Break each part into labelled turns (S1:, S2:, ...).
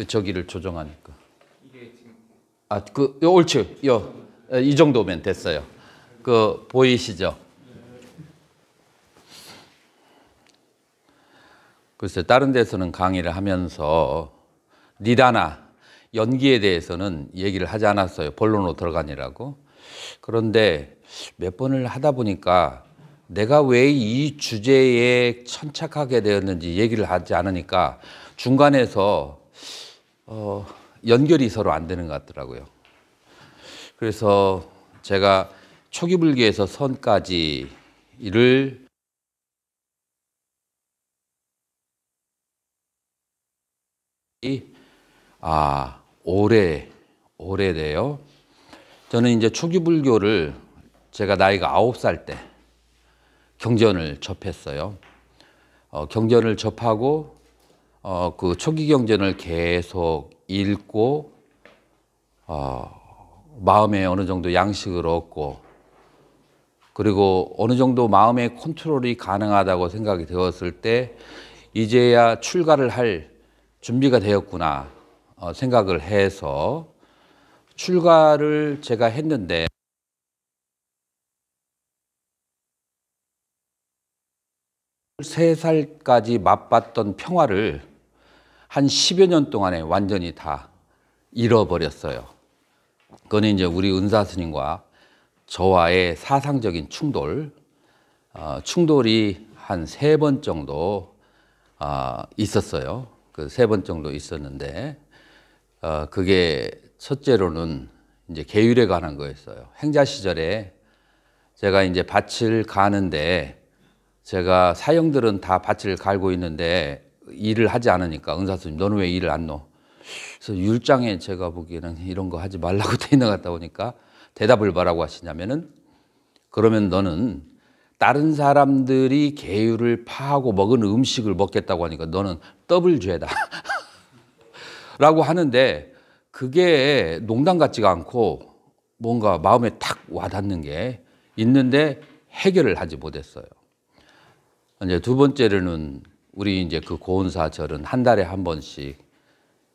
S1: 그 저기를 조정하니까. 아, 그, 옳지. 요, 이 정도면 됐어요. 그, 보이시죠? 글쎄, 다른 데서는 강의를 하면서 니다나 연기에 대해서는 얘기를 하지 않았어요. 본론으로 들어가니라고. 그런데 몇 번을 하다 보니까 내가 왜 이 주제에 천착하게 되었는지 얘기를 하지 않으니까 중간에서 어, 연결이 서로 안 되는 것 같더라고요. 그래서 제가 초기 불교에서 선까지를 아 오래 오래돼요. 저는 이제 초기 불교를 제가 나이가 아홉 살 때 경전을 접했어요. 어, 경전을 접하고 어, 그 초기 경전을 계속 읽고 어, 마음에 어느 정도 양식을 얻고 그리고 어느 정도 마음의 컨트롤이 가능하다고 생각이 되었을 때 이제야 출가를 할 준비가 되었구나 어, 생각을 해서 출가를 제가 했는데 3살까지 맛봤던 평화를 한 10여 년 동안에 완전히 다 잃어버렸어요. 그건 이제 우리 은사 스님과 저와의 사상적인 충돌, 어, 충돌이 한 세 번 정도 어, 있었어요. 그 세 번 정도 있었는데 어, 그게 첫째로는 이제 계율에 관한 거였어요. 행자 시절에 제가 이제 밭을 가는데 제가 사형들은 다 밭을 갈고 있는데 일을 하지 않으니까 은사 스님 너는 왜 일을 안 넣어? 그래서 율장에 제가 보기에는 이런 거 하지 말라고 돼 있는 것 같다 보니까 대답을 뭐라고 하시냐면은 그러면 너는 다른 사람들이 개유를 파하고 먹은 음식을 먹겠다고 하니까 너는 더블 죄다. 라고 하는데 그게 농담 같지가 않고 뭔가 마음에 탁 와닿는 게 있는데 해결을 하지 못했어요. 이제 두 번째로는 우리 이제 그 고은사 절은 한 달에 한 번씩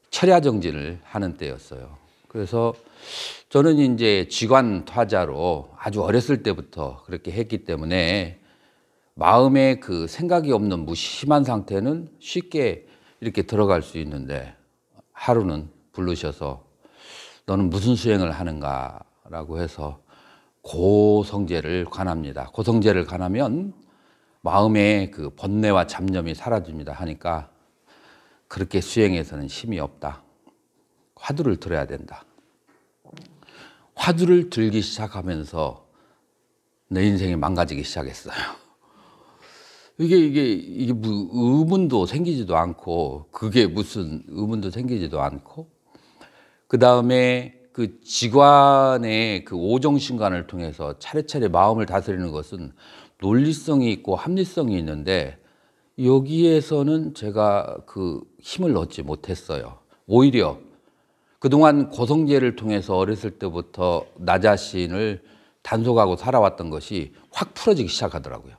S1: 철야 정진을 하는 때였어요. 그래서 저는 이제 지관 타자로 아주 어렸을 때부터 그렇게 했기 때문에 마음에 그 생각이 없는 무심한 상태는 쉽게 이렇게 들어갈 수 있는데 하루는 부르셔서 너는 무슨 수행을 하는가라고 해서 고성제를 관합니다. 고성제를 관하면 마음의 그 번뇌와 잡념이 사라집니다 하니까 그렇게 수행해서는 힘이 없다. 화두를 들어야 된다. 화두를 들기 시작하면서 내 인생이 망가지기 시작했어요. 이게 이게 이게 뭐 의문도 생기지도 않고 그게 무슨 의문도 생기지도 않고 그 다음에 그 지관의 그 오정신관을 통해서 차례차례 마음을 다스리는 것은 논리성이 있고 합리성이 있는데 여기에서는 제가 그 힘을 얻지 못했어요. 오히려 그동안 고성제를 통해서 어렸을 때부터 나 자신을 단속하고 살아왔던 것이 확 풀어지기 시작하더라고요.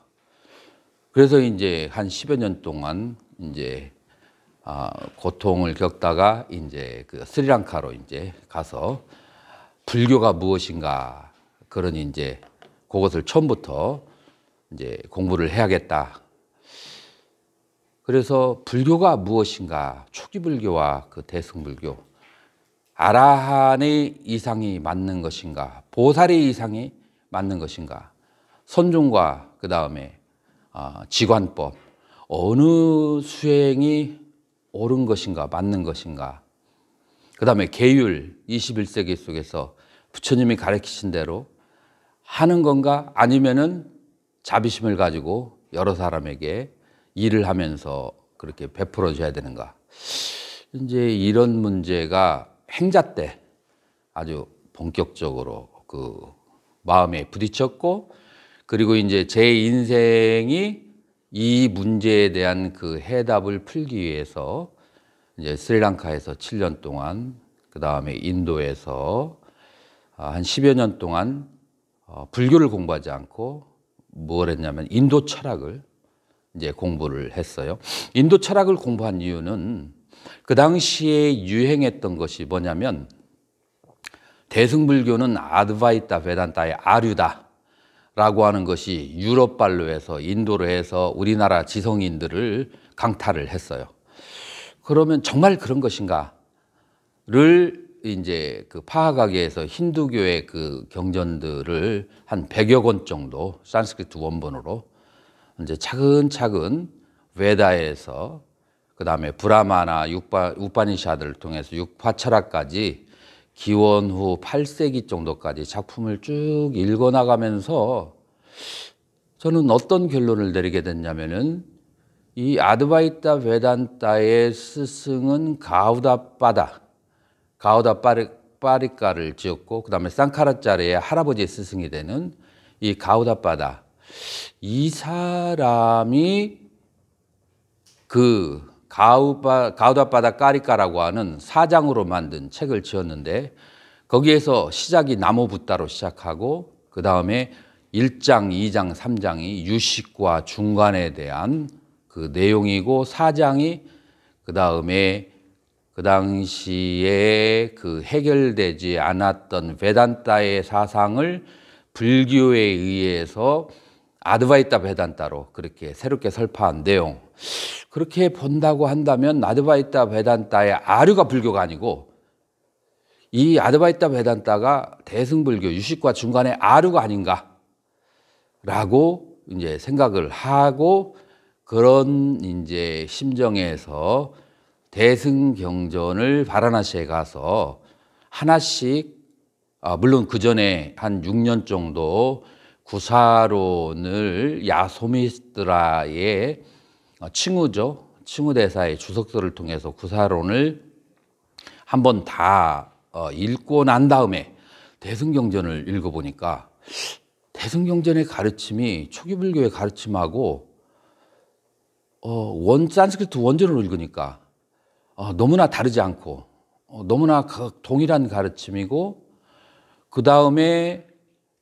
S1: 그래서 이제 한 10여 년 동안 이제 아, 고통을 겪다가 이제 그 스리랑카로 이제 가서 불교가 무엇인가 그런 이제 그것을 처음부터 이제 공부를 해야겠다. 그래서 불교가 무엇인가? 초기 불교와 그 대승 불교. 아라한의 이상이 맞는 것인가? 보살의 이상이 맞는 것인가? 선종과 그 다음에 아, 지관법 어느 수행이 옳은 것인가 맞는 것인가 그 다음에 계율 21세기 속에서 부처님이 가르치신 대로 하는 건가 아니면은 자비심을 가지고 여러 사람에게 일을 하면서 그렇게 베풀어 줘야 되는가. 이제 이런 문제가 행자 때 아주 본격적으로 그 마음에 부딪혔고 그리고 이제 제 인생이 이 문제에 대한 그 해답을 풀기 위해서 이제 스리랑카에서 7년 동안 그 다음에 인도에서 한 10여 년 동안 어, 불교를 공부하지 않고 뭘 했냐면 인도 철학을 이제 공부를 했어요. 인도 철학을 공부한 이유는 그 당시에 유행했던 것이 뭐냐면 대승불교는 아드바이타 베단타의 아류다 라고 하는 것이 유럽발로 해서 인도로 해서 우리나라 지성인들을 강탈을 했어요. 그러면 정말 그런 것인가를 이제 그 파하가게에서 힌두교의 그 경전들을 한 100여 권 정도 산스크리트 원본으로 이제 차근차근 외다에서 그다음에 브라마나 육바 우파니샤드를 통해서 육파 철학까지 기원 후 8세기 정도까지 작품을 쭉 읽어 나가면서 저는 어떤 결론을 내리게 됐냐면은 이 아드바이타 베단타의 스승은 가우다빠다 가우다 파리, 파리카를 지었고 그 다음에 산카라짜리의 할아버지의 스승이 되는 이가우다빠다이 사람이 그 가우바, 가우다빠다 까리까라고 하는 사장으로 만든 책을 지었는데 거기에서 시작이 나무붓다로 시작하고 그 다음에 1장, 2장, 3장이 유식과 중간에 대한 그 내용이고 사장이 그 다음에 그 당시에 그 해결되지 않았던 베단타의 사상을 불교에 의해서 아드바이타 베단타로 그렇게 새롭게 설파한 내용. 그렇게 본다고 한다면 아드바이타 베단타의 아류가 불교가 아니고 이 아드바이타 베단타가 대승불교 유식과 중간의 아류가 아닌가라고 이제 생각을 하고 그런 이제 심정에서 대승경전을 바라나시에 가서 하나씩 아, 물론 그 전에 한 6년 정도 구사론을 야소미스트라의 아, 칭우죠. 칭우대사의 주석서를 통해서 구사론을 한번 다 어, 읽고 난 다음에 대승경전을 읽어보니까 대승경전의 가르침이 초기불교의 가르침하고 어, 원 산스크리트 원전을 읽으니까 어, 너무나 다르지 않고 어, 너무나 동일한 가르침이고 그 다음에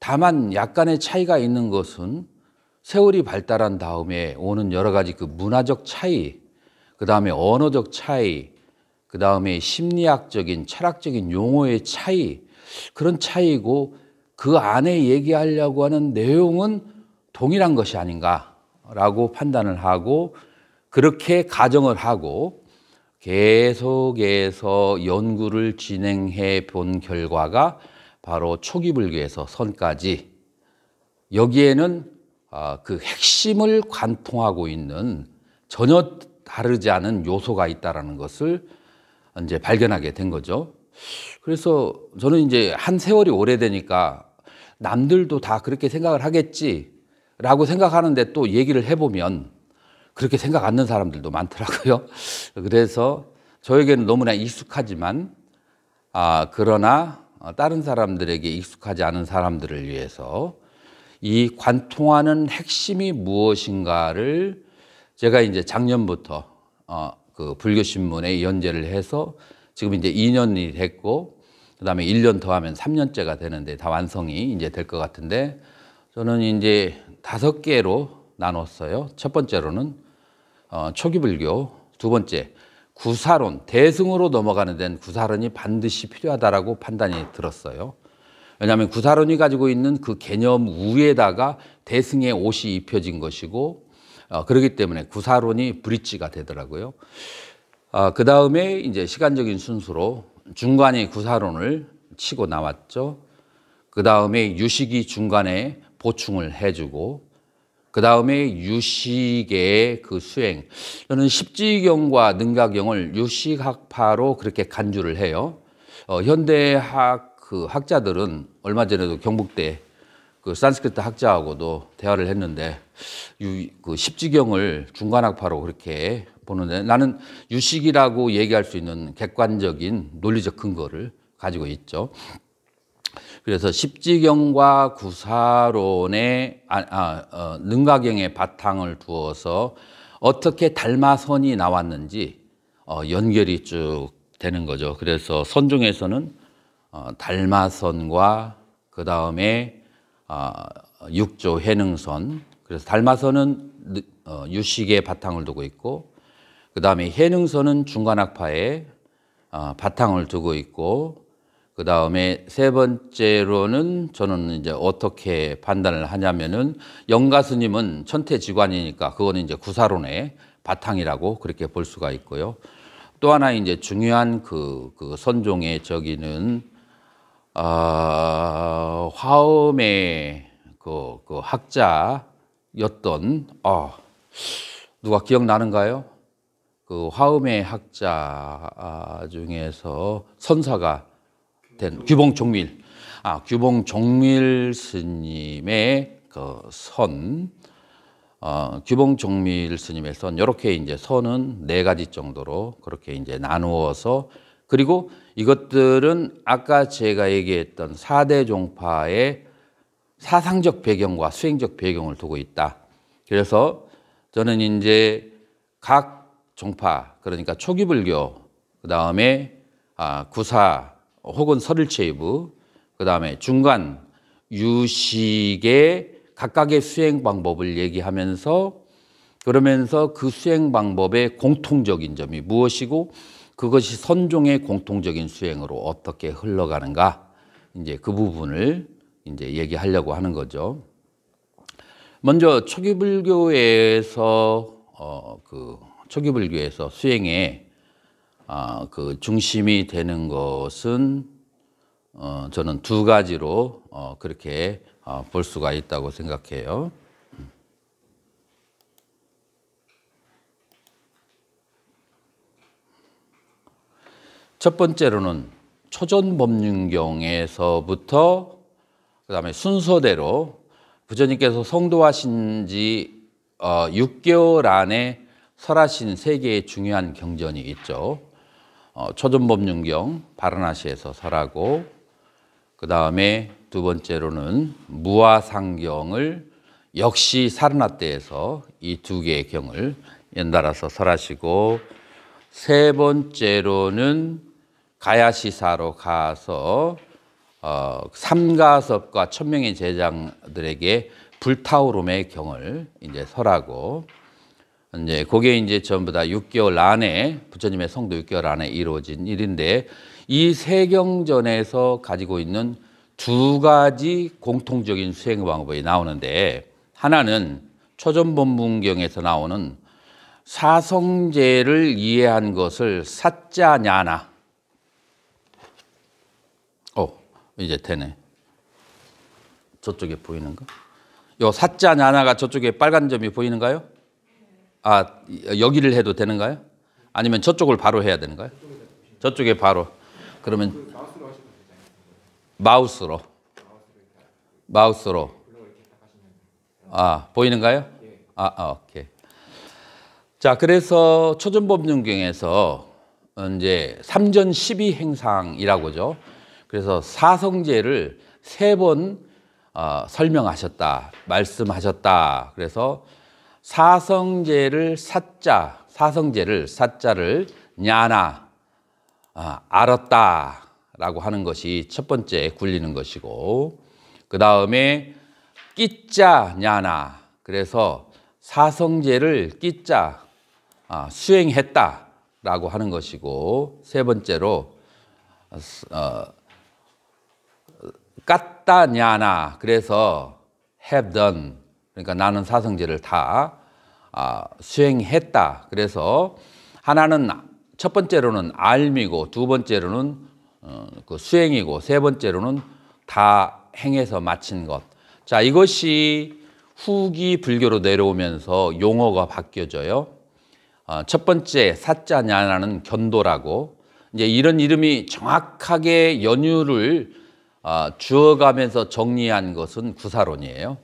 S1: 다만 약간의 차이가 있는 것은 세월이 발달한 다음에 오는 여러 가지 그 문화적 차이, 그 다음에 언어적 차이, 그 다음에 심리학적인 철학적인 용어의 차이 그런 차이고 그 안에 얘기하려고 하는 내용은 동일한 것이 아닌가라고 판단을 하고 그렇게 가정을 하고 계속해서 연구를 진행해 본 결과가 바로 초기 불교에서 선까지 여기에는 아, 그 핵심을 관통하고 있는 전혀 다르지 않은 요소가 있다라는 것을 이제 발견하게 된 거죠. 그래서 저는 이제 한 세월이 오래되니까 남들도 다 그렇게 생각을 하겠지라고 생각하는데 또 얘기를 해보면 그렇게 생각 않는 사람들도 많더라고요. 그래서 저에게는 너무나 익숙하지만, 아, 그러나 어, 다른 사람들에게 익숙하지 않은 사람들을 위해서 이 관통하는 핵심이 무엇인가를 제가 이제 작년부터 어, 그 불교신문에 연재를 해서 지금 이제 2년이 됐고 그다음에 1년 더 하면 3년째가 되는데 다 완성이 이제 될 것 같은데 저는 이제 다섯 개로 나눴어요. 첫 번째로는 어, 초기 불교, 두 번째 구사론, 대승으로 넘어가는 데는 구사론이 반드시 필요하다라고 판단이 들었어요. 왜냐하면 구사론이 가지고 있는 그 개념 위에다가 대승의 옷이 입혀진 것이고 어, 그러기 때문에 구사론이 브릿지가 되더라고요. 어, 그 다음에 이제 시간적인 순서로 중간에 구사론을 치고 나왔죠. 그 다음에 유식이 중간에 보충을 해주고 그 다음에 유식의 그 수행. 저는 십지경과 능가경을 유식학파로 그렇게 간주를 해요. 어, 현대학 그 학자들은 얼마 전에도 경북대 그 산스크리트 학자하고도 대화를 했는데 유, 그 십지경을 중간학파로 그렇게 보는데 나는 유식이라고 얘기할 수 있는 객관적인 논리적 근거를 가지고 있죠. 그래서 십지경과 구사론의 아, 아, 어, 능가경의 바탕을 두어서 어떻게 달마선이 나왔는지 어, 연결이 쭉 되는 거죠. 그래서 선 중에서는 어, 달마선과 그 다음에 어, 육조 해능선. 그래서 달마선은 어, 유식의 바탕을 두고 있고 그 다음에 해능선은 중간학파의 어, 바탕을 두고 있고 그 다음에 세 번째로는 저는 이제 어떻게 판단을 하냐면은 영가 스님은 천태지관이니까 그거는 이제 구사론의 바탕이라고 그렇게 볼 수가 있고요. 또 하나 이제 중요한 그, 그 선종의 저기는 아, 화음의 그, 그 학자였던 아, 누가 기억나는가요? 그 화음의 학자 중에서 선사가 된 규봉 종밀. 아, 규봉 종밀 스님의 그 선, 어, 규봉 종밀 스님의 선, 이렇게 이제 선은 네 가지 정도로 그렇게 이제 나누어서 그리고 이것들은 아까 제가 얘기했던 사대 종파의 사상적 배경과 수행적 배경을 두고 있다. 그래서 저는 이제 각 종파, 그러니까 초기불교, 그 다음에 아, 구사, 혹은 서류체이부그 다음에 중간 유식의 각각의 수행 방법을 얘기하면서 그러면서 그 수행 방법의 공통적인 점이 무엇이고 그것이 선종의 공통적인 수행으로 어떻게 흘러가는가 이제 그 부분을 이제 얘기하려고 하는 거죠. 먼저 초기 불교에서 어그 초기 불교에서 수행의 아, 그 중심이 되는 것은 어, 저는 두 가지로 어, 그렇게 어, 볼 수가 있다고 생각해요. 음. 첫 번째로는 초전법륜경에서부터 그 다음에 순서대로 부처님께서 성도하신 지 6개월 어, 안에 설하신 세 개의 중요한 경전이 있죠. 어, 초전법륜경 바라나시에서 설하고 그 다음에 두 번째로는 무아상경을 역시 사르나 때에서 이 두 개의 경을 연달아서 설하시고 세 번째로는 가야시사로 가서 어, 삼가섭과 천명의 제자들에게 불타오름의 경을 이제 설하고 이제 그게 이제 전부 다 6개월 안에 부처님의 성도 6개월 안에 이루어진 일인데 이 세경전에서 가지고 있는 두 가지 공통적인 수행 방법이 나오는데 하나는 초전본문경에서 나오는 사성제를 이해한 것을 사짜냐나 어 이제 되네 저쪽에 보이는거요 사짜냐나가 저쪽에 빨간 점이 보이는가요? 아 여기를 해도 되는가요? 아니면 저쪽을 바로 해야 되는가요? 저쪽에 바로 그러면 마우스로 마우스로 아 보이는가요? 아, 아 오케이 자 그래서 초전법륜경에서 이제 삼전 12 행상이라고죠. 그래서 사성제를 세번 어, 설명하셨다 말씀하셨다. 그래서 사성제를 사자, 사성제를 사자를 냐나 아, 알았다라고 하는 것이 첫 번째 굴리는 것이고 그 다음에 끼자 냐나 그래서 사성제를 끼자 아, 수행했다라고 하는 것이고 세 번째로 어, 깠다 냐나 그래서 have done 그러니까 나는 사성제를 다 아, 수행했다. 그래서 하나는 첫 번째로는 알미고 두 번째로는 어, 그 수행이고 세 번째로는 다 행해서 마친 것. 자, 이것이 후기 불교로 내려오면서 용어가 바뀌어져요. 어, 첫 번째 사자냐나는 견도라고 이제 이런 이름이 정확하게 연유를 어, 주어가면서 정리한 것은 구사론이에요.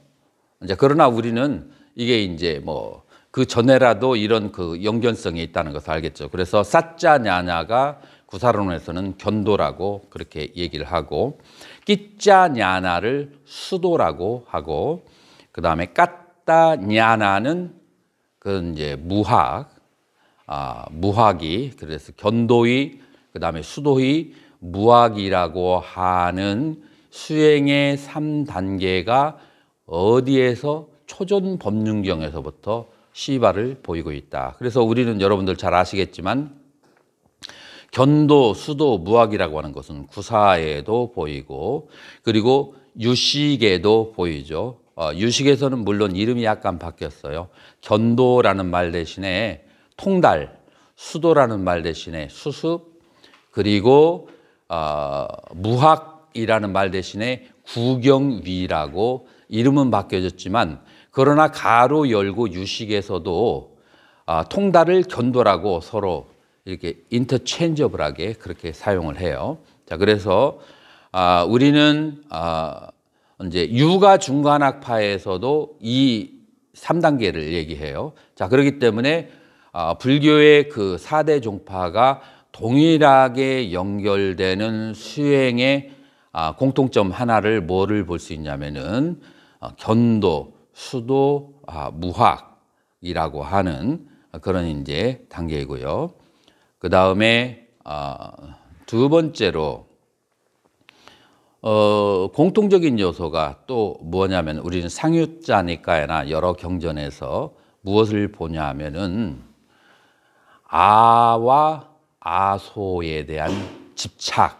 S1: 이제 그러나 우리는 이게 이제 뭐 그 전에라도 이런 그 연결성이 있다는 것을 알겠죠. 그래서 사짜냐냐가 구사론에서는 견도라고 그렇게 얘기를 하고 끼짜냐나를 수도라고 하고 그 다음에 까따냐나는 그 이제 무학 아, 무학이 그래서 견도의 그 다음에 수도의 무학이라고 하는 수행의 삼단계가 어디에서 초전 법륜경에서부터 시발을 보이고 있다. 그래서 우리는 여러분들 잘 아시겠지만 견도, 수도, 무학이라고 하는 것은 구사에도 보이고 그리고 유식에도 보이죠. 어, 유식에서는 물론 이름이 약간 바뀌었어요. 견도라는 말 대신에 통달, 수도라는 말 대신에 수습, 그리고 어, 무학이라는 말 대신에 구경위라고 이름은 바뀌어졌지만 그러나 가로 열고 유식에서도 아, 통달을 견도라고 서로 이렇게 인터체인저블하게 그렇게 사용을 해요. 자, 그래서 아, 우리는 아, 이제 유가 중간학파에서도 이 3단계를 얘기해요. 자, 그렇기 때문에 아, 불교의 그 4대 종파가 동일하게 연결되는 수행의 아, 공통점 하나를 뭐를 볼 수 있냐면은 어, 견도, 수도, 아, 무학이라고 하는 그런 이제 단계이고요. 그 다음에 어, 두 번째로 어, 공통적인 요소가 또 뭐냐면 우리는 상유자니까나 여러 경전에서 무엇을 보냐 면은 아와 아소에 대한 집착을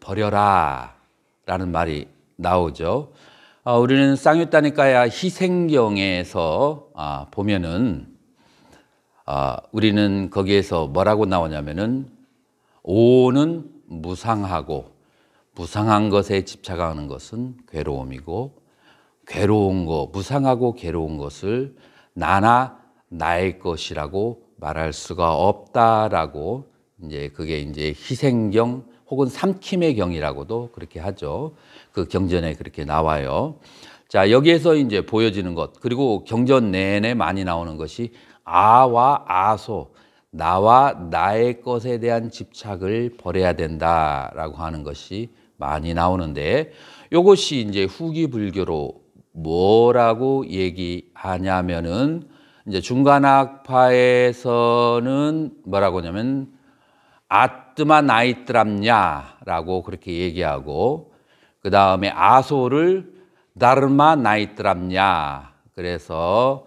S1: 버려라 라는 말이 나오죠. 어, 우리는 쌍유다니까야 희생경에서 아, 보면은 아, 우리는 거기에서 뭐라고 나오냐면은 오는 무상하고 무상한 것에 집착하는 것은 괴로움이고 괴로운 것 무상하고 괴로운 것을 나나 나의 것이라고 말할 수가 없다라고 이제 그게 이제 희생경 혹은 삼킴의 경이라고도 그렇게 하죠. 그 경전에 그렇게 나와요. 자, 여기에서 이제 보여지는 것, 그리고 경전 내내 많이 나오는 것이 아와 아소, 나와 나의 것에 대한 집착을 버려야 된다라고 하는 것이 많이 나오는데 이것이 이제 후기 불교로 뭐라고 얘기하냐면은 이제 중간학파에서는 뭐라고 하냐면 아뜨마 나이트람냐라고 그렇게 얘기하고 그 다음에 아소를 다르마 나이트랍냐. 그래서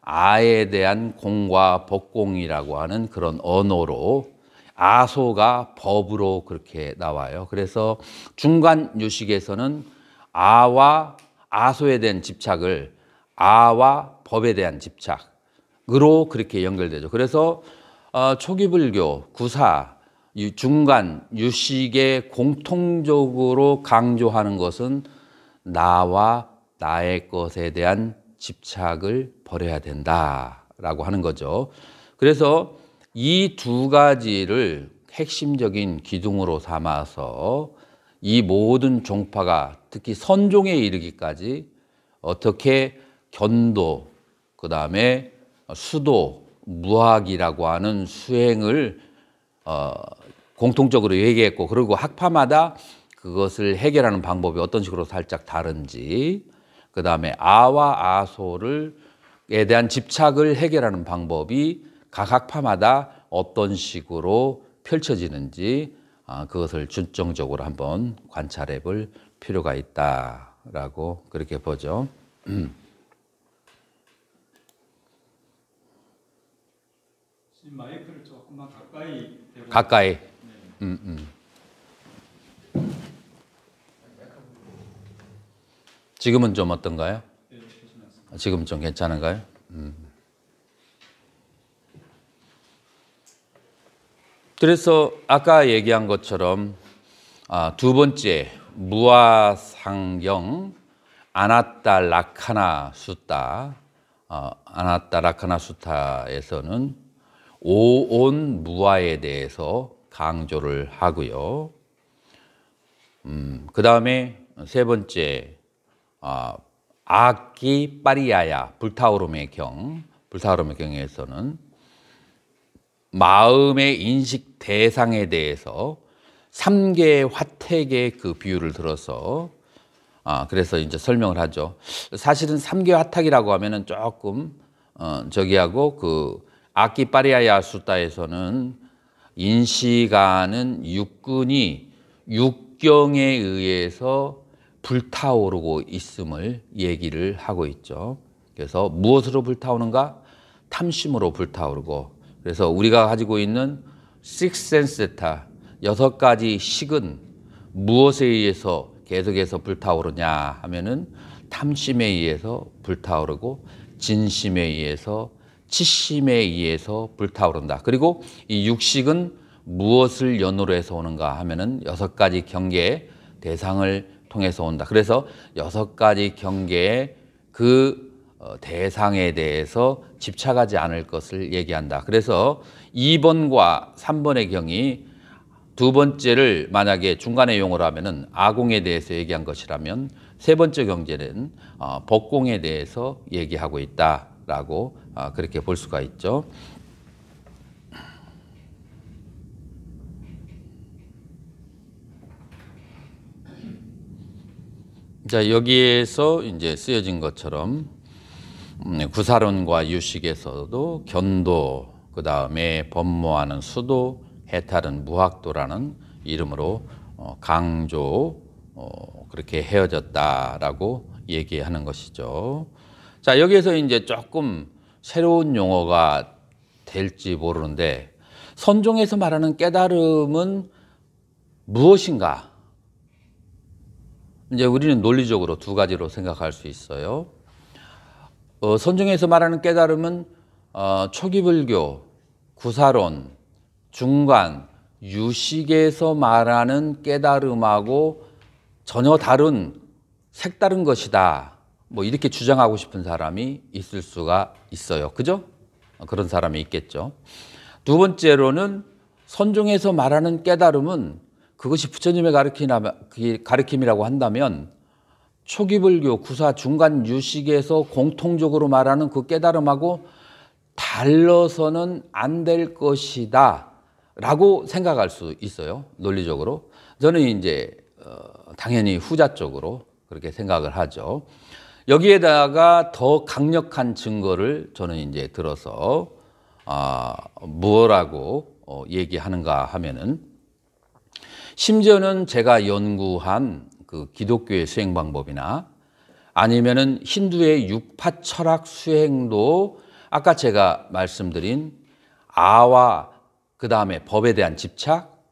S1: 아에 대한 공과 법공이라고 하는 그런 언어로 아소가 법으로 그렇게 나와요. 그래서 중간 요식에서는 아와 아소에 대한 집착을 아와 법에 대한 집착으로 그렇게 연결되죠. 그래서 어, 초기불교, 구사, 이 중간 유식의 공통적으로 강조하는 것은 나와 나의 것에 대한 집착을 버려야 된다라고 하는 거죠. 그래서 이 두 가지를 핵심적인 기둥으로 삼아서 이 모든 종파가 특히 선종에 이르기까지 어떻게 견도, 그 다음에 수도, 무학이라고 하는 수행을 어, 공통적으로 얘기했고 그리고 학파마다 그것을 해결하는 방법이 어떤 식으로 살짝 다른지 그 다음에 아와 아소를 에 대한 집착을 해결하는 방법이 각 학파마다 어떤 식으로 펼쳐지는지 아, 그것을 중점적으로 한번 관찰해 볼 필요가 있다라고 그렇게 보죠. 마이크를 조금만 가까이 가까이 음, 음. 지금은 좀 어떤가요? 지금 좀 괜찮은가요? 음. 그래서 아까 얘기한 것처럼 아, 두 번째 무아상경 아나타 라카나 수타 어, 아나타 라카나 수타에서는 오온 무아에 대해서 강조를 하고요. 음, 그 다음에 세 번째, 아, 아기 파리아야, 불타오름의 경, 불타오름의 경에서는 마음의 인식 대상에 대해서 3개의 화택의 그 비유를 들어서 아, 그래서 이제 설명을 하죠. 사실은 3개 화탁이라고 하면은 조금 어, 저기하고 그 악기 파리아야 수다에서는 인식하는 육군이 육경에 의해서 불타오르고 있음을 얘기를 하고 있죠. 그래서 무엇으로 불타오는가? 탐심으로 불타오르고 그래서 우리가 가지고 있는 식센세타 여섯 가지 식은 무엇에 의해서 계속해서 불타오르냐 하면은 탐심에 의해서 불타오르고 진심에 의해서 치심에 의해서 불타오른다. 그리고 이 육식은 무엇을 연으로 해서 오는가 하면은 여섯 가지 경계의 대상을 통해서 온다. 그래서 여섯 가지 경계의 그 어, 대상에 대해서 집착하지 않을 것을 얘기한다. 그래서 2번과 3번의 경이 두 번째를 만약에 중간의 용어로 하면은 아공에 대해서 얘기한 것이라면 세 번째 경제는 어, 복공에 대해서 얘기하고 있다라고 아, 그렇게 볼 수가 있죠. 자, 여기에서 이제 쓰여진 것처럼 음, 구사론과 유식에서도 견도, 그 다음에 법모하는 수도, 해탈은 무학도라는 이름으로 어, 강조, 어, 그렇게 헤어졌다라고 얘기하는 것이죠. 자, 여기에서 이제 조금 새로운 용어가 될지 모르는데 선종에서 말하는 깨달음은 무엇인가? 이제 우리는 논리적으로 두 가지로 생각할 수 있어요. 어, 선종에서 말하는 깨달음은 어, 초기 불교, 구사론, 중간, 유식에서 말하는 깨달음하고 전혀 다른 색다른 것이다. 뭐 이렇게 주장하고 싶은 사람이 있을 수가 있어요. 그죠? 그런 사람이 있겠죠. 두 번째로는 선종에서 말하는 깨달음은 그것이 부처님의 가르침이라고 한다면 초기 불교 구사 중간 유식에서 공통적으로 말하는 그 깨달음하고 달러서는 안 될 것이다 라고 생각할 수 있어요 논리적으로 저는 이제 어, 당연히 후자 쪽으로 그렇게 생각을 하죠 여기에다가 더 강력한 증거를 저는 이제 들어서 아, 무엇라고 어, 얘기하는가 하면은 심지어는 제가 연구한 그 기독교의 수행 방법이나 아니면은 힌두의 육파 철학 수행도 아까 제가 말씀드린 아와 그 다음에 법에 대한 집착,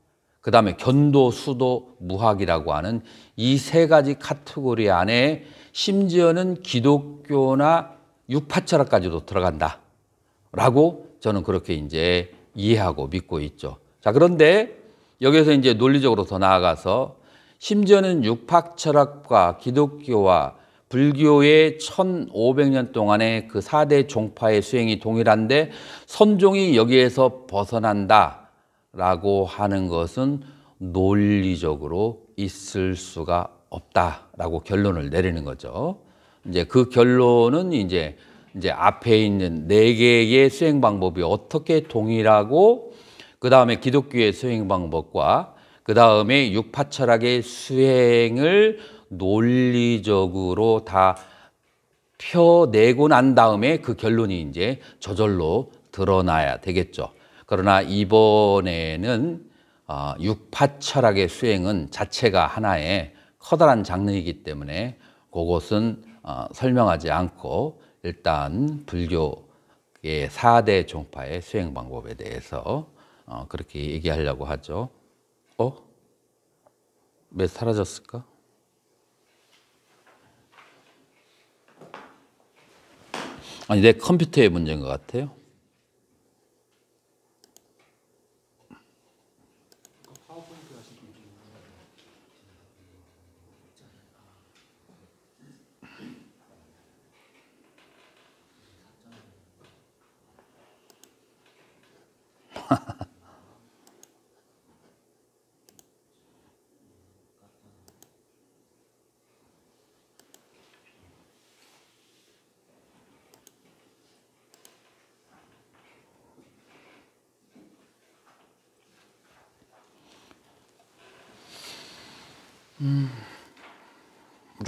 S1: 그 다음에 견도, 수도, 무학이라고 하는 이 세 가지 카테고리 안에 심지어는 기독교나 육파 철학까지도 들어간다. 라고 저는 그렇게 이제 이해하고 믿고 있죠. 자, 그런데 여기서 이제 논리적으로 더 나아가서 심지어는 육파 철학과 기독교와 불교의 1500년 동안의 그 4대 종파의 수행이 동일한데 선종이 여기에서 벗어난다 라고 하는 것은 논리적으로 있을 수가 없다라고 결론을 내리는 거죠. 이제 그 결론은 이제 이제 앞에 있는 네 개의 수행 방법이 어떻게 동일하고 그 다음에 기독교의 수행 방법과 그 다음에 육파 철학의 수행을 논리적으로 다 펴내고 난 다음에 그 결론이 이제 저절로 드러나야 되겠죠. 그러나 이번에는 아, 육파 철학의 수행은 자체가 하나의 커다란 장르이기 때문에 그것은 어, 설명하지 않고 일단 불교의 4대 종파의 수행 방법에 대해서 어, 그렇게 얘기하려고 하죠. 어? 왜 사라졌을까? 아니, 내 컴퓨터의 문제인 것 같아요.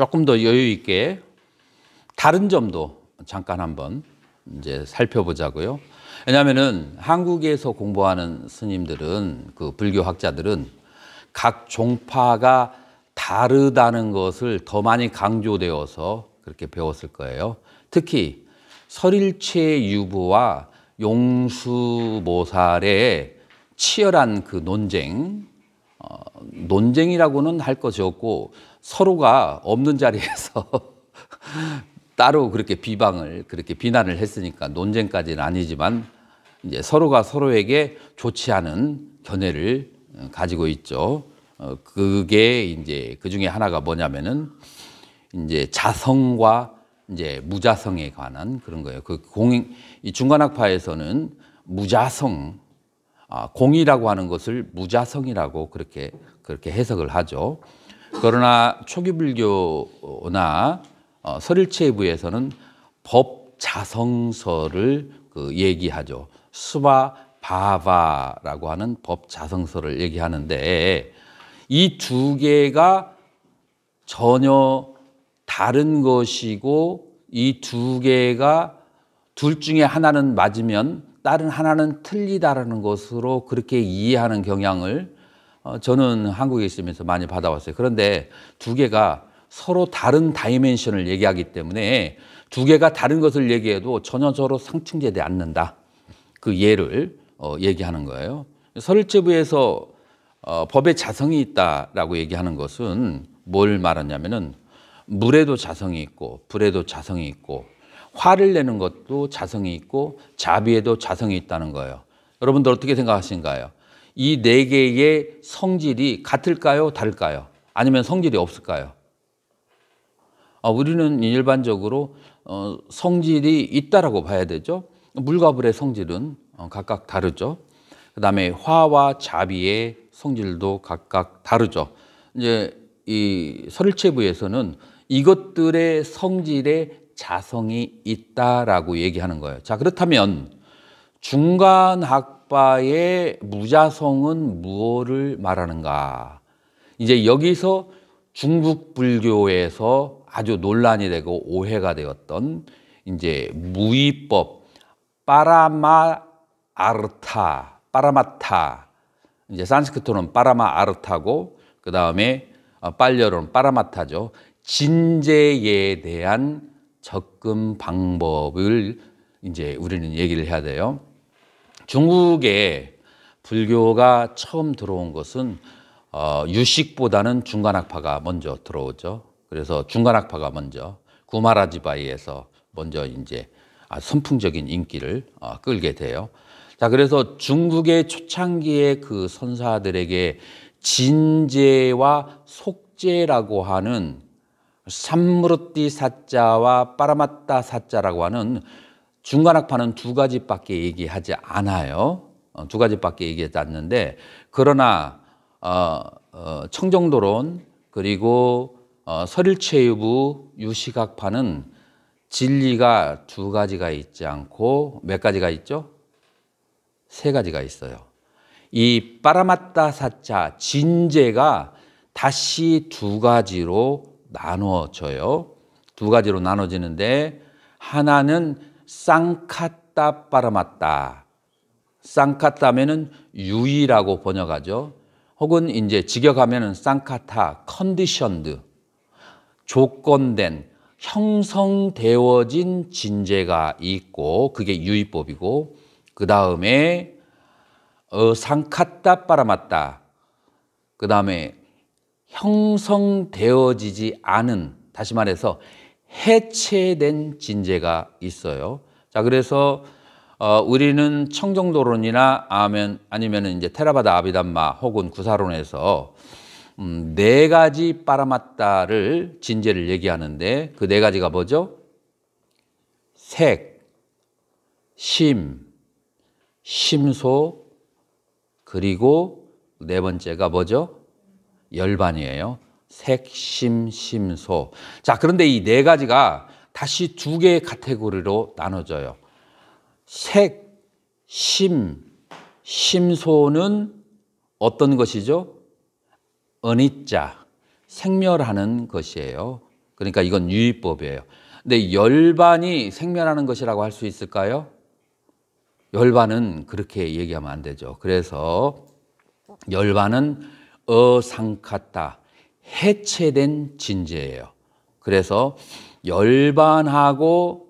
S1: 조금 더 여유 있게 다른 점도 잠깐 한번 이제 살펴보자고요. 왜냐하면은 한국에서 공부하는 스님들은 그 불교 학자들은 각 종파가 다르다는 것을 더 많이 강조되어서 그렇게 배웠을 거예요. 특히 설일체 유부와 용수모살의 치열한 그 논쟁 논쟁이라고는 할 것이 없고 서로가 없는 자리에서 따로 그렇게 비방을 그렇게 비난을 했으니까 논쟁까지는 아니지만 이제 서로가 서로에게 좋지 않은 견해를 어, 가지고 있죠. 어, 그게 이제 그 중에 하나가 뭐냐면은 이제 자성과 이제 무자성에 관한 그런 거예요. 그 공인 이 중간학파에서는 무자성 아, 공이라고 하는 것을 무자성이라고 그렇게 그렇게 해석을 하죠. 그러나 초기 불교나 서일체부에서는 어, 법자성서를 그 얘기하죠. 수바 바바라고 하는 법자성서를 얘기하는데 이 두 개가 전혀 다른 것이고 이 두 개가 둘 중에 하나는 맞으면 다른 하나는 틀리다라는 것으로 그렇게 이해하는 경향을 어, 저는 한국에 있으면서 많이 받아왔어요. 그런데 두 개가 서로 다른 다이멘션을 얘기하기 때문에 두 개가 다른 것을 얘기해도 전혀 서로 상충되지 않는다. 그 예를 어, 얘기하는 거예요. 설제부에서 어, 법의 자성이 있다라고 얘기하는 것은 뭘 말하냐면은 물에도 자성이 있고 불에도 자성이 있고 화를 내는 것도 자성이 있고 자비에도 자성이 있다는 거예요. 여러분들 어떻게 생각하신가요? 이 네 개의 성질이 같을까요? 다를까요? 아니면 성질이 없을까요? 아, 우리는 일반적으로 어, 성질이 있다라고 봐야 되죠. 물과 불의 성질은 어, 각각 다르죠. 그 다음에 화와 자비의 성질도 각각 다르죠. 이제 이 설체부에서는 이것들의 성질의 자성이 있다라고 얘기하는 거예요. 자, 그렇다면 중간 학파의 무자성은 무엇을 말하는가? 이제 여기서 중국 불교에서 아주 논란이 되고 오해가 되었던 이제 무위법 파라마 아르타 파라마타 이제 산스크트는 파라마 아르타고 그 다음에 어, 빨려로는 파라마타죠 진제에 대한 접근 방법을 이제 우리는 얘기를 해야 돼요. 중국에 불교가 처음 들어온 것은 어, 유식보다는 중간학파가 먼저 들어오죠. 그래서 중간학파가 먼저 구마라지바이에서 먼저 이제 선풍적인 인기를 어, 끌게 돼요. 자, 그래서 중국의 초창기의 그 선사들에게 진제와 속제라고 하는 삼무르띠 사자와 빠라마따 사자라고 하는 중간학파는 두 가지밖에 얘기하지 않아요. 어, 두 가지밖에 얘기하지 않는데 그러나 어, 어, 청정도론 그리고 어, 서일체유부 유식학파는 진리가 두 가지가 있지 않고 몇 가지가 있죠? 세 가지가 있어요. 이 빠라마따 사자 진제가 다시 두 가지로 나누어져요. 두 가지로 나눠지는데 하나는 쌍카타 빠라마타 쌍카타면은 유의라고 번역하죠. 혹은 이제 직역하면은 쌍카타 컨디션드 조건된 형성되어진 진재가 있고 그게 유의법이고 그 다음에 어, 상카타 빠라마타 그 다음에 형성되어지지 않은 다시 말해서 해체된 진재가 있어요. 자, 그래서 어, 우리는 청정도론이나 아멘 아니면 이제 테라바다 아비담마 혹은 구사론에서 음, 네 가지 빠라마따를 진제를 얘기하는데 그 네 가지가 뭐죠? 색, 심, 심소 그리고 네 번째가 뭐죠? 열반이에요. 색, 심, 심소. 자, 그런데 이 네 가지가 다시 두 개의 카테고리로 나눠져요. 색, 심, 심소는 어떤 것이죠? 은이자 생멸하는 것이에요. 그러니까 이건 유의법이에요. 근데 열반이 생멸하는 것이라고 할 수 있을까요? 열반은 그렇게 얘기하면 안 되죠. 그래서 열반은 어상카타 해체된 진제예요. 그래서 열반하고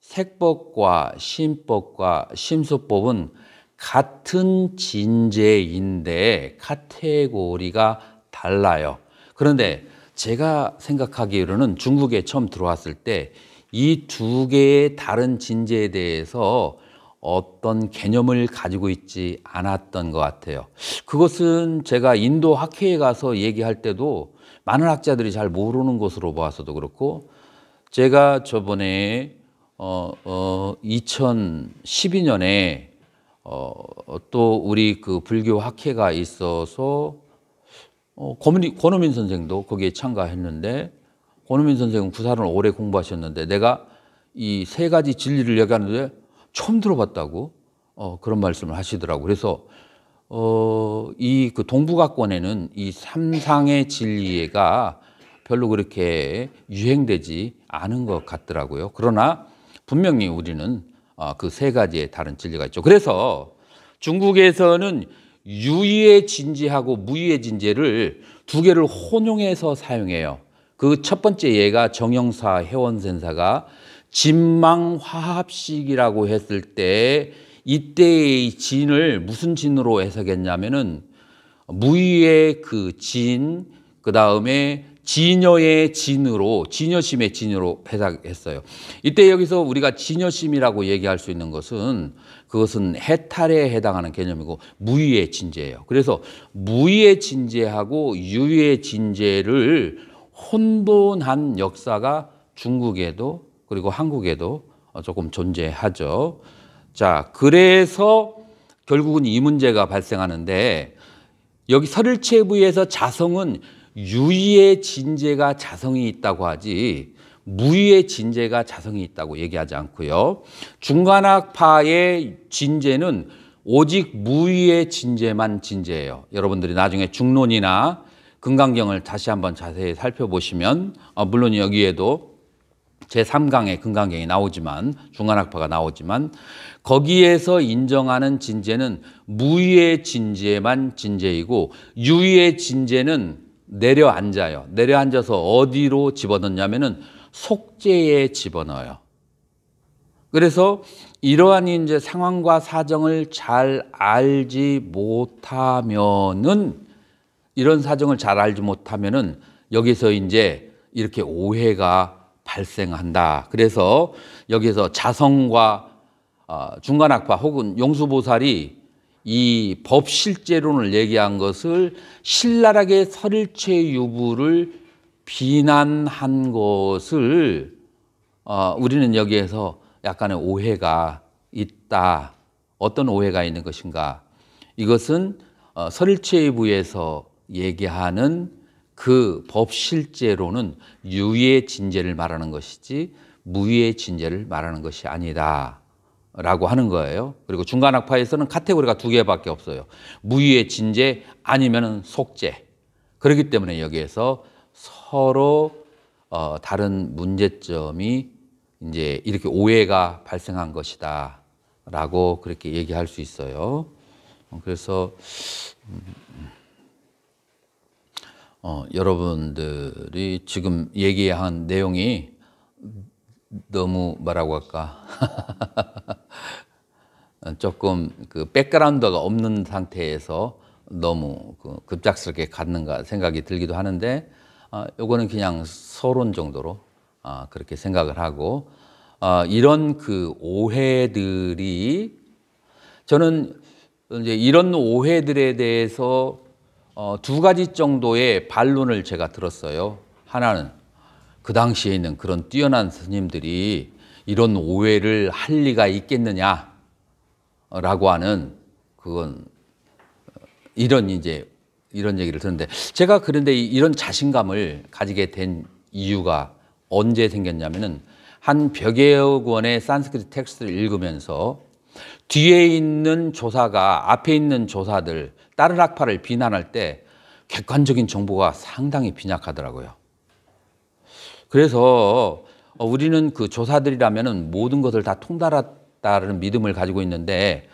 S1: 색법과 신법과 심수법은 같은 진제인데 카테고리가 달라요. 그런데 제가 생각하기로는 중국에 처음 들어왔을 때 이 두 개의 다른 진제에 대해서 어떤 개념을 가지고 있지 않았던 것 같아요. 그것은 제가 인도 학회에 가서 얘기할 때도 많은 학자들이 잘 모르는 것으로 보아서도 그렇고 제가 저번에 어, 어, 2012년에 어, 또 우리 그 불교 학회가 있어서 어, 권민, 권호민 선생도 거기에 참가했는데 권호민 선생은 구사를 오래 공부하셨는데 내가 이 세 가지 진리를 얘기하는데 처음 들어봤다고 어, 그런 말씀을 하시더라고요. 그래서 어, 이 그 동북아권에는 이 삼상의 진리가 별로 그렇게 유행되지 않은 것 같더라고요. 그러나 분명히 우리는 어, 그 세 가지의 다른 진리가 있죠. 그래서 중국에서는 유의의 진지하고 무의의 진지를두 개를 혼용해서 사용해요. 그 첫 번째 예가 정영사 회원센사가 진망화합식이라고 했을 때 이때의 진을 무슨 진으로 해석했냐면은 무의의 그 진, 그 다음에 진여의 진으로, 진여심의 진으로 해석했어요. 이때 여기서 우리가 진여심이라고 얘기할 수 있는 것은 그것은 해탈에 해당하는 개념이고 무의의 진제예요. 그래서 무의의 진제하고 유의의 진제를 혼돈한 역사가 중국에도 그리고 한국에도 어, 조금 존재하죠. 자, 그래서 결국은 이 문제가 발생하는데 여기 설일체부에서 자성은 유의의 진재가 자성이 있다고 하지 무의의 진재가 자성이 있다고 얘기하지 않고요. 중간학파의 진재는 오직 무의의 진재만진재예요 여러분들이 나중에 중론이나 금강경을 다시 한번 자세히 살펴보시면 어, 물론 여기에도 제3강의 금강경이 나오지만 중간학파가 나오지만 거기에서 인정하는 진제는 무위의 진제만 진제이고 유위의 진제는 내려앉아요. 내려앉아서 어디로 집어넣냐면은 속죄에 집어넣어요. 그래서 이러한 이제 상황과 사정을 잘 알지 못하면은 이런 사정을 잘 알지 못하면은 여기서 이제 이렇게 오해가 발생한다. 그래서 여기에서 자성과 어, 중간악파 혹은 용수보살이 이 법실제론을 얘기한 것을 신랄하게 설일체 유부를 비난한 것을 어, 우리는 여기에서 약간의 오해가 있다. 어떤 오해가 있는 것인가? 이것은 어, 설일체 유부에서 얘기하는 그법 실제로는 유의 진제를 말하는 것이지 무의 진제를 말하는 것이 아니다. 라고 하는 거예요. 그리고 중간 학파에서는 카테고리가 두 개밖에 없어요. 무의의 진제 아니면 속제. 그렇기 때문에 여기에서 서로 어, 다른 문제점이 이제 이렇게 오해가 발생한 것이다. 라고 그렇게 얘기할 수 있어요. 어, 그래서 음, 음. 어, 여러분들이 지금 얘기한 내용이 너무 뭐라고 할까 조금 그 백그라운드가 없는 상태에서 너무 그 급작스럽게 갔는가 생각이 들기도 하는데 아, 요거는 그냥 서론 정도로 아, 그렇게 생각을 하고 아, 이런 그 오해들이 저는 이제 이런 오해들에 대해서 어, 두 가지 정도의 반론을 제가 들었어요. 하나는 그 당시에 있는 그런 뛰어난 스님들이 이런 오해를 할 리가 있겠느냐라고 하는 그건 어, 이런 이제 이런 얘기를 듣는데 제가 그런데 이런 자신감을 가지게 된 이유가 언제 생겼냐면은 한 벽여 원의 산스크리트 텍스트를 읽으면서 뒤에 있는 조사가 앞에 있는 조사들 다른 학파를 비난할 때 객관적인 정보가 상당히 빈약하더라고요. 그래서 어, 우리는 그 조사들이라면 모든 것을 다 통달했다는 믿음을 가지고 있는데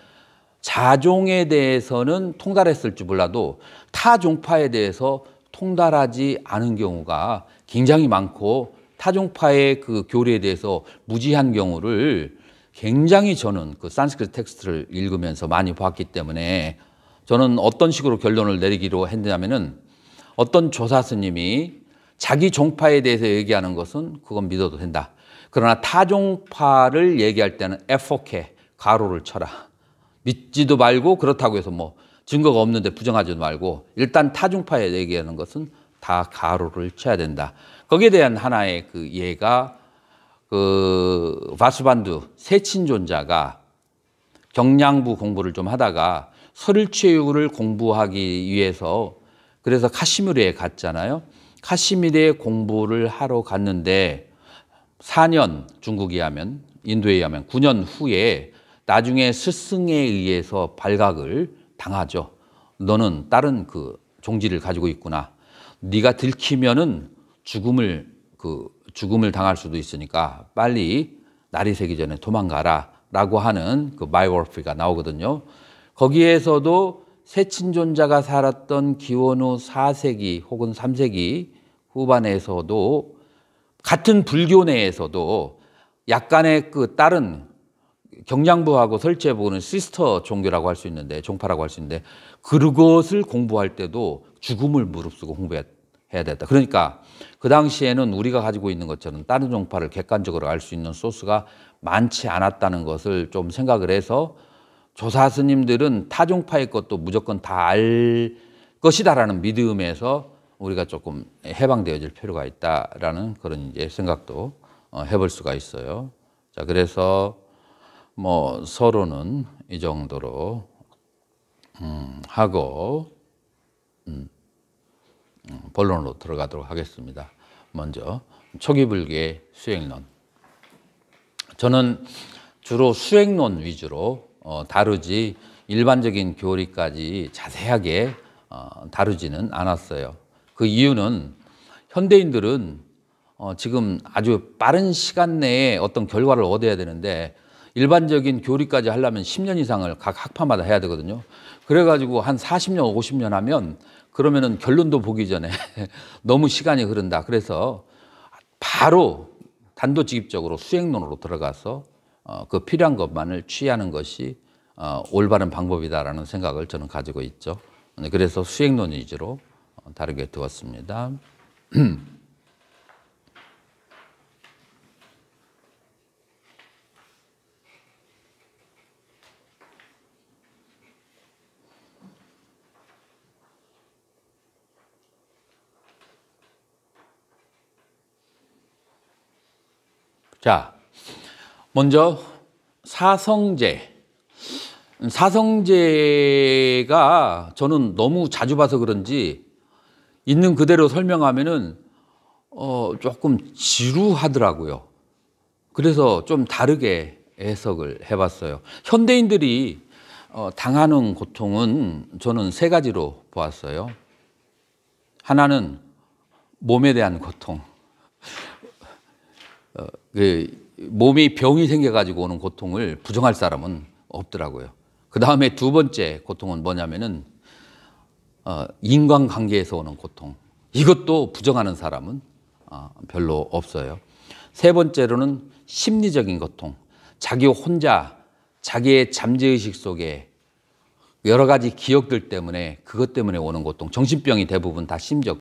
S1: 자종에 대해서는 통달했을지 몰라도 타 종파에 대해서 통달하지 않은 경우가 굉장히 많고 타종파의 그 교리에 대해서 무지한 경우를 굉장히 저는 그 산스크리트 텍스트를 읽으면서 많이 봤기 때문에 저는 어떤 식으로 결론을 내리기로 했냐면은 어떤 조사 스님이 자기 종파에 대해서 얘기하는 것은 그건 믿어도 된다. 그러나 타종파를 얘기할 때는 애포케 가로를 쳐라. 믿지도 말고 그렇다고 해서 뭐 증거가 없는데 부정하지도 말고 일단 타종파에 얘기하는 것은 다 가로를 쳐야 된다. 거기에 대한 하나의 그 예가 그 바스반두 세친존자가 경량부 공부를 좀 하다가 설울체육을 공부하기 위해서 그래서 카시미르에 갔잖아요. 카시미르에 공부를 하러 갔는데 4년 중국이 하면 인도에 하면 9년 후에 나중에 스승에 의해서 발각을 당하죠. 너는 다른 그 종지를 가지고 있구나. 네가 들키면은 죽음을 그 죽음을 당할 수도 있으니까 빨리 날이 새기 전에 도망가라 라고 하는 그 바이오그래피가 나오거든요. 거기에서도 새 친존자가 살았던 기원후 4세기 혹은 3세기 후반에서도 같은 불교 내에서도 약간의 그 다른 경량부하고 설제부는 시스터 종교라고 할 수 있는데 종파라고 할 수 있는데 그것을 공부할 때도 죽음을 무릅쓰고 공부했 해야 됐다. 그러니까 그 당시에는 우리가 가지고 있는 것처럼 다른 종파를 객관적으로 알 수 있는 소스가 많지 않았다는 것을 좀 생각을 해서 조사 스님들은 타 종파의 것도 무조건 다 알 것이다라는 믿음에서 우리가 조금 해방되어질 필요가 있다라는 그런 이제 생각도 어, 해볼 수가 있어요. 자, 그래서 뭐 서로는 이 정도로 음, 하고 음. 본론으로 들어가도록 하겠습니다. 먼저 초기 불교의 수행론. 저는 주로 수행론 위주로 어, 다루지 일반적인 교리까지 자세하게 어, 다루지는 않았어요. 그 이유는 현대인들은 어, 지금 아주 빠른 시간 내에 어떤 결과를 얻어야 되는데 일반적인 교리까지 하려면 10년 이상을 각 학파마다 해야 되거든요. 그래가지고 한 40년, 50년 하면 그러면은 결론도 보기 전에 너무 시간이 흐른다. 그래서 바로 단도직입적으로 수행론으로 들어가서 어, 그 필요한 것만을 취하는 것이 어, 올바른 방법이다라는 생각을 저는 가지고 있죠. 네, 그래서 수행론 위주로 어, 다르게 두었습니다. 자, 먼저 사성제. 사성제가 저는 너무 자주 봐서 그런지 있는 그대로 설명하면은 어, 조금 지루하더라고요. 그래서 좀 다르게 해석을 해봤어요. 현대인들이 어, 당하는 고통은 저는 세 가지로 보았어요. 하나는 몸에 대한 고통. 그 몸이 병이 생겨가지고 오는 고통을 부정할 사람은 없더라고요. 그 다음에 두 번째 고통은 뭐냐면은 어, 인간관계에서 오는 고통. 이것도 부정하는 사람은 어, 별로 없어요. 세 번째로는 심리적인 고통. 자기 혼자 자기의 잠재의식 속에 여러 가지 기억들 때문에 그것 때문에 오는 고통. 정신병이 대부분 다 심적